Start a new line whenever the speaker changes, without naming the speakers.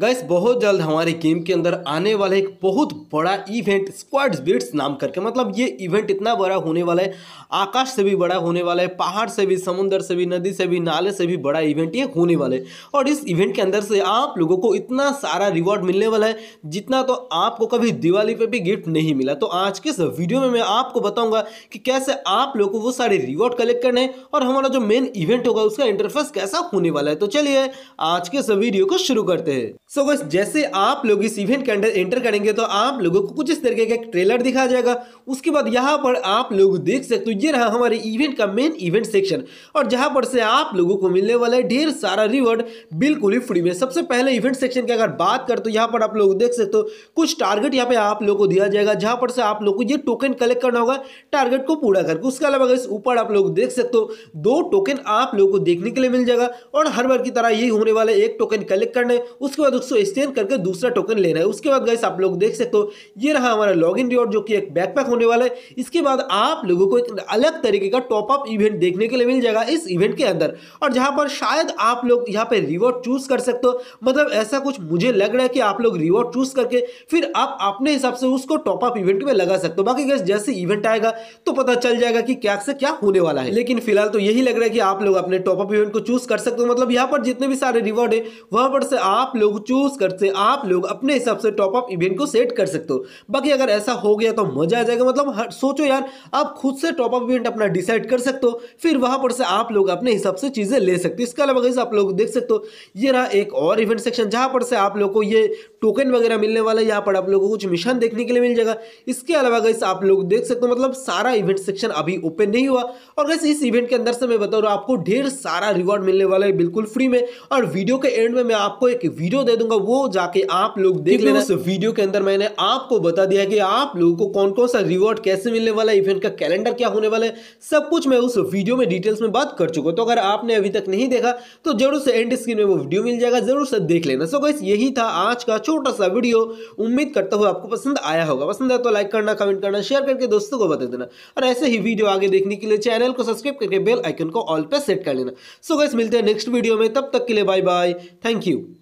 gas बहुत जल्द हमारे गेम के अंदर आने वाला एक बहुत बड़ा इवेंट स्क्वाड्स बिट्स नाम करके मतलब ये इवेंट इतना बड़ा होने वाला है आकाश से भी बड़ा होने वाला है पहाड़ से भी समुंदर से भी नदी से भी नाले से भी बड़ा इवेंट ये होने वाला है और इस इवेंट के अंदर से आप लोगों को इतना सारा रिवॉर्ड मिलने वाला है जितना तो आपको कभी दिवाली पर भी गिफ्ट नहीं मिला तो आज के इस वीडियो में मैं आपको बताऊँगा कि कैसे आप लोग को वो सारे रिवॉर्ड कलेक्ट करने और हमारा जो मेन इवेंट होगा उसका इंटरफेस कैसा होने वाला है तो चलिए आज के इस वीडियो को शुरू करते हैं सो so guys, जैसे आप लोग इस इवेंट के अंदर एंटर करेंगे तो आप लोगों को कुछ इस तरीके का एक ट्रेलर दिखा जाएगा उसके बाद यहाँ पर आप लोग देख सकते हो ये रहा हमारे इवेंट का मेन इवेंट सेक्शन और जहाँ पर से आप लोगों को मिलने वाला है ढेर सारा रिवॉर्ड बिल्कुल ही फ्री में सबसे पहले इवेंट सेक्शन की अगर बात कर तो यहाँ पर आप लोग देख सकते हो कुछ टारगेट यहाँ पर आप लोग को दिया जाएगा जहाँ पर से आप लोग को ये टोकन कलेक्ट करना होगा टारगेट को पूरा करके उसके अलावा अगर इस ऊपर आप लोग देख सकते हो दो टोकन आप लोग को देखने के लिए मिल जाएगा और हर बार की तरह यही होने वाला है एक टोकन कलेक्ट करना है उसके बाद लोग सो स्कैन करके दूसरा टोकन लेना है उसके बाद गैस आप लोग देख सकते हो ये रहा हमारा लॉग इन जो कि एक बैकपैक होने वाला है इसके बाद आप लोगों को एक अलग तरीके का टॉपअप इवेंट देखने के लिए मिल जाएगा इस इवेंट के अंदर और जहाँ पर शायद आप लोग यहाँ पर रिवॉर्ड चूज कर सकते हो मतलब ऐसा कुछ मुझे लग रहा है कि आप लोग रिवॉर्ड चूज करके फिर आप अपने हिसाब से उसको टॉपअप इवेंट में लगा सकते हो बाकी गैस जैसे इवेंट आएगा तो पता चल जाएगा कि क्या से क्या होने वाला है लेकिन फिलहाल तो यही लग रहा है कि आप लोग अपने टॉपअप इवेंट को चूज कर सकते हो मतलब यहाँ पर जितने भी सारे रिवॉर्ड है वहां पर से आप लोग चूज करके आप लोग अपने हिसाब से टॉपअप इवेंट को सेट कर सकते हो बाकी अगर ऐसा हो गया तो मजा आ जाएगा मतलब हर, सोचो यार आप खुद से टॉपअप इवेंट अपना डिसाइड कर सकते हो फिर वहां पर से आप लोग अपने हिसाब से चीज़ें ले सकते हो इसके अलावा आप लोग देख सकते हो ये रहा एक और इवेंट सेक्शन जहां पर से आप लोग को ये टोकन वगैरह मिलने वाला है यहाँ पर आप लोग को कुछ मिशन देखने के लिए मिल जाएगा इसके अलावा गैस आप लोग देख सकते हो मतलब सारा इवेंट सेक्शन अभी ओपन नहीं हुआ और गैस इस इवेंट के अंदर से मैं बता रहा हूँ आपको ढेर सारा रिवॉर्ड मिलने वाला है बिल्कुल फ्री में और वीडियो के एंड में मैं आपको एक वीडियो दे दूंगा वो जाके आप लोग देख लेना उस वीडियो के अंदर मैंने आपको बता दिया कि आप लोगों को कौन कौन सा रिवॉर्ड कैसे मिलने वाला है इवेंट का कैलेंडर क्या होने वाला है सब कुछ मैं उस वीडियो में डिटेल्स में बात कर चुका तो अगर आपने अभी तक नहीं देखा तो जरूर से एंड स्क्रीन में वो वीडियो मिल जाएगा जरूर से देख लेना सो गई यही था आज का छोटा सा वीडियो उम्मीद करता हूँ आपको पसंद आया होगा पसंद आया तो लाइक करना कमेंट करना शेयर करके दोस्तों को बता देना और ऐसे ही वीडियो आगे देखने के लिए चैनल को सब्सक्राइब करके बेल आइकन को ऑल पर सेट कर लेना सो गई मिलते हैं नेक्स्ट वीडियो में तब तक के लिए बाय बाय थैंक यू